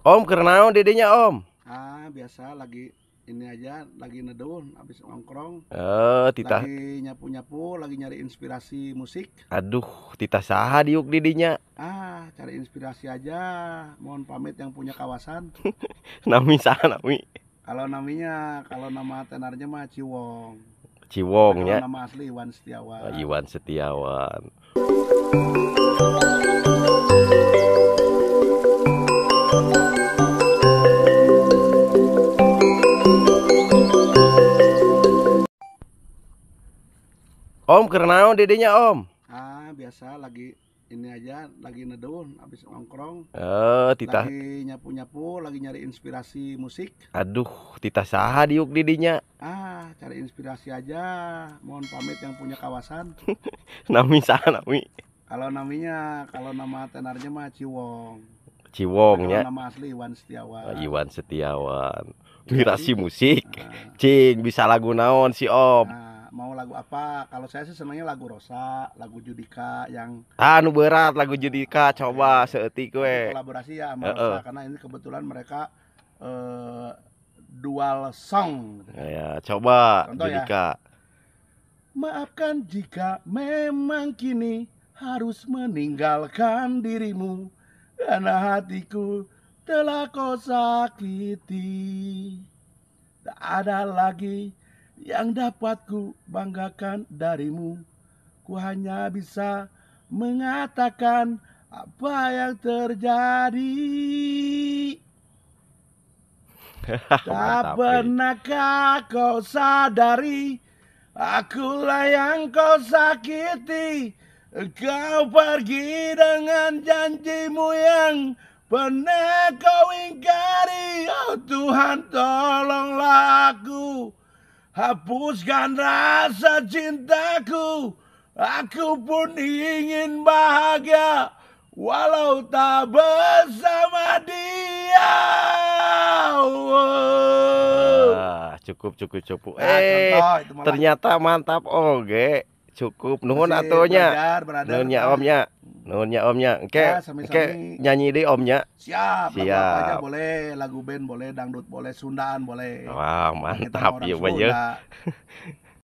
Om om dedenya Om. Ah, biasa lagi ini aja lagi nedown habis nongkrong. Eh, uh, tita. Lagi nyapu-nyapu, lagi nyari inspirasi musik. Aduh, tita saha diuk dedenya. Ah, cari inspirasi aja. Mohon pamit yang punya kawasan. nami saha nami. Kalau naminya, kalau nama tenarnya mah Ciwong. Ciwong ya. Nama asli Iwan Setiawan. Iwan Setiawan. Om om dedenya Om. Ah biasa lagi ini aja lagi nedown habis nongkrong. Eh tita. Lagi nyapu-nyapu, lagi nyari inspirasi musik. Aduh, tita saha diuk didinya. Ah, cari inspirasi aja. Mohon pamit yang punya kawasan. nami saha nami. Kalau naminya, kalau nama tenarnya mah Ciwong. Ciwong ya. Nama asli Iwan Setiawan. Iwan Setiawan literasi musik nah. cing bisa lagu naon si om nah, mau lagu apa kalau saya sih senangnya lagu Rosa lagu Judika yang anu berat lagu Judika coba iya. seetik gue kolaborasi ya sama Rosa karena ini kebetulan mereka uh, dual song ya coba Contoh ya. Judika Maafkan jika memang kini harus meninggalkan dirimu karena hatiku telah kau sakiti. Tak ada lagi yang dapat ku banggakan darimu. Ku hanya bisa mengatakan apa yang terjadi. tak pernahkah kau sadari Akulah yang kau sakiti Kau pergi dengan janjimu yang pernah kau ingkari Oh Tuhan tolonglah aku Hapuskan rasa cintaku Aku pun ingin bahagia Walau tak bersama dia oh. ah, Cukup cukup cukup Eh ah, contoh, ternyata mantap oke oh, Cukup nuhun atunya Nuhunnya omnya Nuhunnya omnya. Oke. Ya, Oke, nyanyi di omnya. Siap. Siap. Lagu aja boleh, lagu band boleh, dangdut boleh, Sundaan boleh. Wah, wow, mantap ya banyak.